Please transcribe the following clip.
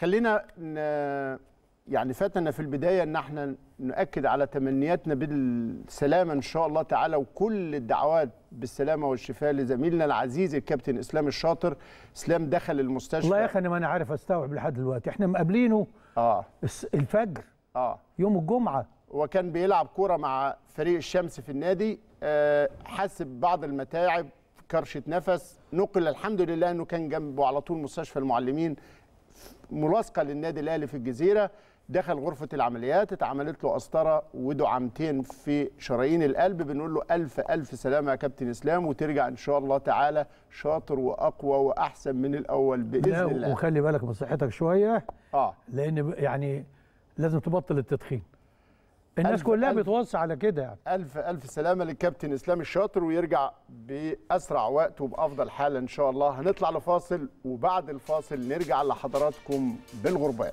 خلينا يعني فاتنا في البدايه ان احنا نؤكد على تمنياتنا بالسلامه ان شاء الله تعالى وكل الدعوات بالسلامه والشفاء لزميلنا العزيز الكابتن اسلام الشاطر اسلام دخل المستشفى والله يا اخي انا ما انا عارف استوعب لحد دلوقتي احنا مقابلينه اه الفجر اه يوم الجمعه وكان بيلعب كوره مع فريق الشمس في النادي آه حس ببعض المتاعب كرشه نفس نقل الحمد لله انه كان جنبه على طول مستشفى المعلمين ملاصقه للنادي الاهلي في الجزيره دخل غرفه العمليات اتعملت له قسطره ودعامتين في شرايين القلب بنقول له الف الف سلامه يا كابتن اسلام وترجع ان شاء الله تعالى شاطر واقوى واحسن من الاول باذن الله وخلي بالك من صحتك شويه اه لان يعني لازم تبطل التدخين الناس كلها بتوصي على كده يعني الف الف سلامه للكابتن اسلام الشاطر ويرجع باسرع وقت وبافضل حاله ان شاء الله هنطلع لفاصل وبعد الفاصل نرجع لحضراتكم بالغربال